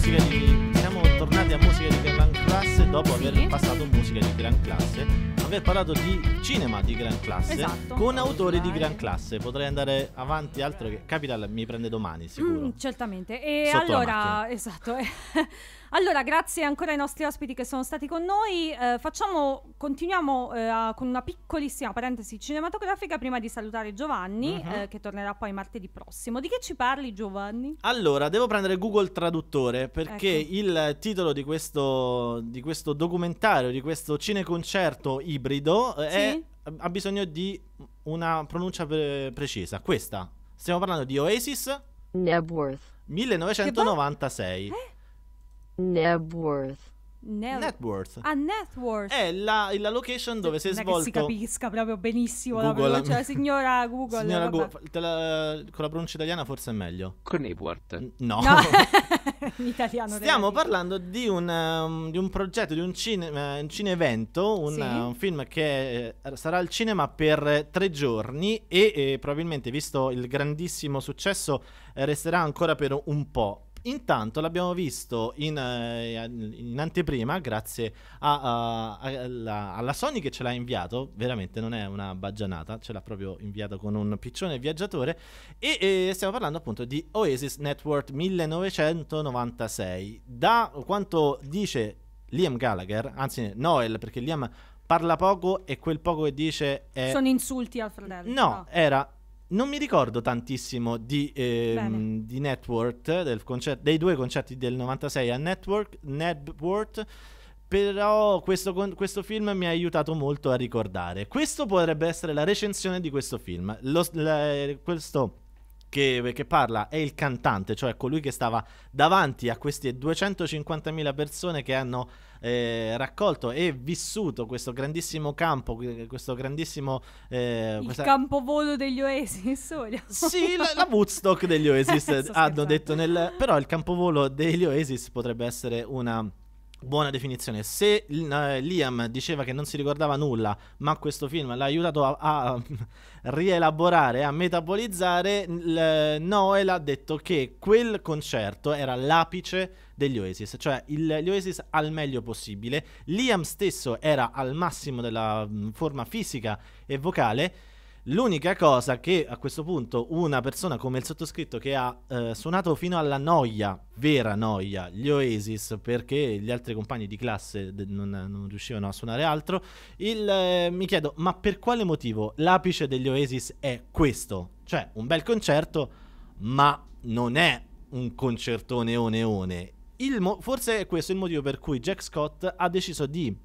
musica di, siamo tornati a musica di gran classe dopo aver sì. passato musica di gran classe, aver parlato di cinema di gran classe esatto. con autori di gran classe. Potrei andare avanti altro che Capital mi prende domani, sicuro. Mm, certamente. E Sotto allora, esatto. Allora, grazie ancora ai nostri ospiti che sono stati con noi. Eh, facciamo, continuiamo eh, con una piccolissima parentesi cinematografica prima di salutare Giovanni, uh-huh. eh, che tornerà poi martedì prossimo. Di che ci parli, Giovanni? Allora, devo prendere Google Traduttore perché ecco. il titolo di questo, di questo, documentario, di questo cineconcerto ibrido, eh, sì? è, ha bisogno di una pronuncia pre- eh, precisa. Questa. Stiamo parlando di Oasis. Nebworth. 1996. Eh? Networth. Net- Networth. A ah, Networth. È la, la location dove si è svolto. Non si capisca proprio benissimo Google, la pronuncia. La signora Google. Signora Google la, con la pronuncia italiana forse è meglio. Con Connetworth. No. no. In italiano. Stiamo parlando di un, um, di un, progetto, di un, cinema, eh, un cinevento, un, sì. Eh, un film che eh, sarà al cinema per tre giorni e eh, probabilmente, visto il grandissimo successo, resterà ancora per un po'. Intanto l'abbiamo visto in, eh, in anteprima, grazie a, a, alla, alla, Sony che ce l'ha inviato, veramente non è una baggianata, ce l'ha proprio inviato con un piccione viaggiatore e, e stiamo parlando appunto di Oasis Network 1996. Da quanto dice Liam Gallagher, anzi Noel, perché Liam parla poco e quel poco che dice è... Sono insulti al fratello. No, no. era non mi ricordo tantissimo di, ehm, di Network, concert- dei due concerti del 96 a Network, Network però questo, questo, film mi ha aiutato molto a ricordare. Questo potrebbe essere la recensione di questo film. Lo, la, questo che, che, parla è il cantante, cioè colui che stava davanti a queste 250.000 persone che hanno eh, raccolto e vissuto questo grandissimo campo, questo grandissimo... Eh, il questa... campovolo degli Oasis, Sì, la, la Woodstock degli Oasis, hanno scherzando. detto nel... Però il campovolo degli Oasis potrebbe essere una Buona definizione. Se uh, Liam diceva che non si ricordava nulla, ma questo film l'ha aiutato a, a rielaborare, a metabolizzare, l, Noel ha detto che quel concerto era l'apice degli Oasis, cioè il, gli Oasis al meglio possibile. Liam stesso era al massimo della mm, forma fisica e vocale L'unica cosa che a questo punto una persona come il sottoscritto che ha eh, suonato fino alla noia, vera noia, gli Oasis perché gli altri compagni di classe de- non, non, riuscivano a suonare altro, il, eh, mi chiedo ma per quale motivo l'apice degli Oasis è questo? Cioè un bel concerto ma non è un concertone one one. Mo- forse è questo il motivo per cui Jack Scott ha deciso di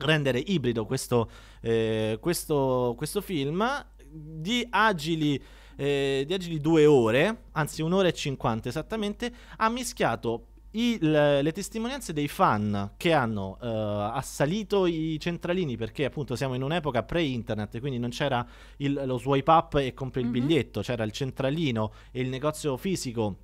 rendere ibrido questo, eh, questo, questo film di agili, eh, di agili due ore, anzi un'ora e cinquanta esattamente, ha mischiato i, le, testimonianze dei fan che hanno uh, assalito i centralini perché appunto siamo in un'epoca pre-internet quindi non c'era il, lo swipe up e compri mm-hmm. il mhm. biglietto, c'era il centralino e il negozio fisico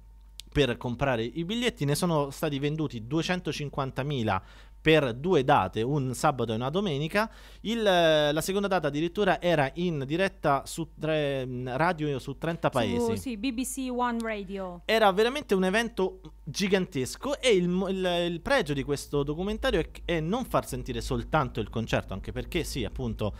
per comprare i biglietti ne sono stati venduti 250.000 per due date, un sabato e una domenica. Il, eh, la seconda data addirittura era in diretta su tre, mm, radio su 30 paesi. Su, sì, BBC One Radio. Era veramente un evento gigantesco e il, il, il pregio di questo documentario è, è non far sentire soltanto il concerto, anche perché sì, appunto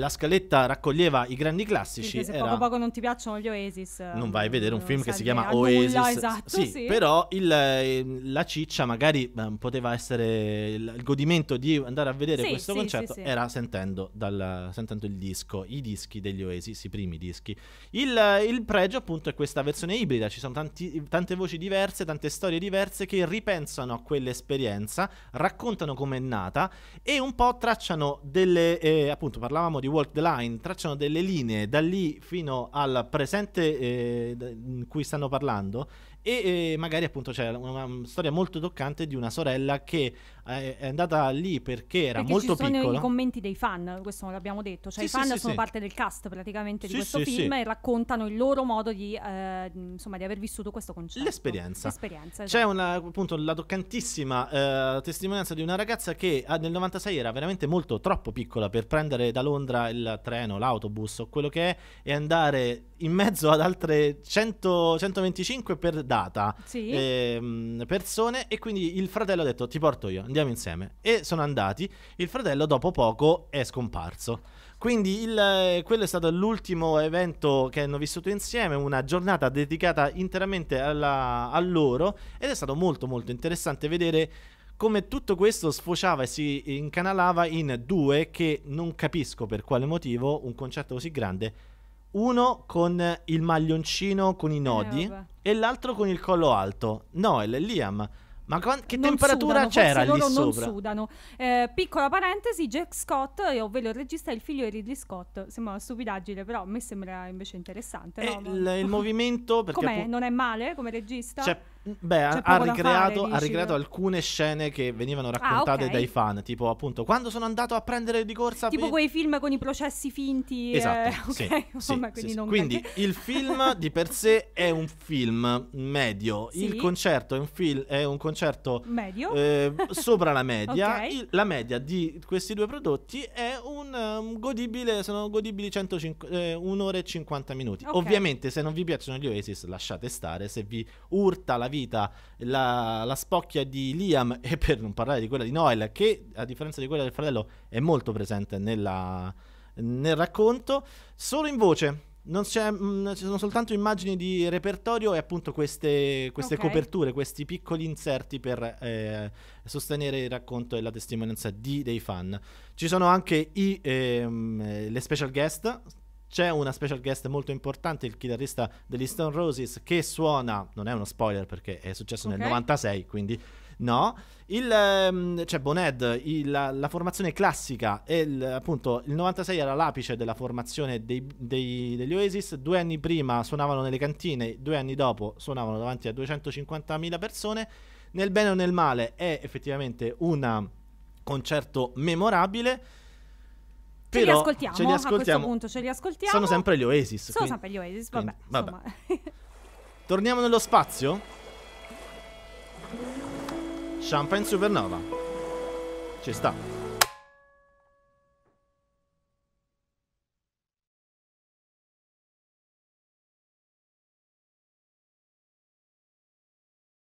la scaletta raccoglieva i grandi classici. Sì, se era... poco poco non ti piacciono gli Oasis. Eh, non vai a vedere un film che si chiama ah, Oasis. Nulla, esatto, sì, sì. Però il, eh, la ciccia magari eh, poteva essere il, il, godimento di andare a vedere sì, questo concerto era sentendo, dal, sentendo, il disco, i dischi degli Oasis, i primi dischi. Il, il pregio appunto è questa versione ibrida, ci sono tanti, tante voci diverse, tante storie diverse che ripensano a quell'esperienza, raccontano com'è nata e un po' tracciano delle... Eh, appunto parlavamo di Walk the Line tracciano delle linee da lì fino al presente eh, in cui stanno parlando e eh, magari appunto c'è una, una, storia molto toccante di una sorella che eh, è andata lì perché era perché molto ci sono piccola. i commenti dei fan, questo l'abbiamo detto, cioè sì, i fan sì, sono sì. parte del cast praticamente di questo film e raccontano il loro modo di, eh, insomma, di aver vissuto questo concetto. L'esperienza. L'esperienza esatto. C'è una, appunto la toccantissima eh, testimonianza di una ragazza che nel 96 era veramente molto troppo piccola per prendere da Londra il treno, l'autobus o quello che è e andare in mezzo ad altre 100, 125 per data sì. ehm, persone e quindi il fratello ha detto ti porto io, andiamo insieme e sono andati, il fratello dopo poco è scomparso. Quindi il, quello è stato l'ultimo evento che hanno vissuto insieme, una giornata dedicata interamente alla, a loro ed è stato molto molto interessante vedere come tutto questo sfociava e si incanalava in due che non capisco per quale motivo un concerto così grande uno con il maglioncino con i eh, nodi eh, e l'altro con il collo alto. Noel e Liam. Ma con- che non temperatura sudano, c'era lì non sopra? Non sudano. Eh, piccola parentesi, Jack Scott, eh, ovvero il regista, è il figlio di Ridley Scott. Sembra una stupidaggine, però a me sembra invece interessante. No? Il, il, movimento... Perché Com'è? Appunto... Non è male come regista? Cioè, Beh, ha ricreato, fare, ha ricreato, alcune scene che venivano ah, raccontate ah, okay. dai fan, tipo appunto quando sono andato a prendere di corsa. Tipo per... quei film con i processi finti. Eh, esatto. Eh, okay. sì, Insomma, sì, quindi, quindi il film di per sé è un film medio, il concerto è un, fil- è un concerto medio. Eh, sopra la media. okay. il, la media di questi due prodotti è un um, godibile, sono godibili 105, eh, 1 ora e 50 minuti. Ovviamente se non vi piacciono gli Oasis lasciate stare, se vi urta la vita la, la, spocchia di Liam e per non parlare di quella di Noel che a differenza di quella del fratello è molto presente nella, nel racconto solo in voce non mh, mm, ci sono soltanto immagini di repertorio e appunto queste, queste okay. coperture, questi piccoli inserti per eh, sostenere il racconto e la testimonianza di, dei fan. Ci sono anche i, ehm, le special guest, c'è una special guest molto importante, il chitarrista degli Stone Roses, che suona, non è uno spoiler perché è successo okay. nel 96, quindi no. Il, ehm, cioè Boned, la, la, formazione classica, il, appunto il 96 era l'apice della formazione dei, dei, degli Oasis, due anni prima suonavano nelle cantine, due anni dopo suonavano davanti a 250.000 persone, nel bene o nel male è effettivamente un concerto memorabile però ce li ascoltiamo, ce li ascoltiamo. a questo punto ce li ascoltiamo. Sono sempre gli Oasis. Sono quindi, sempre gli Oasis, vabbè. Quindi, vabbè. Torniamo nello spazio. Champagne Supernova. Ci sta.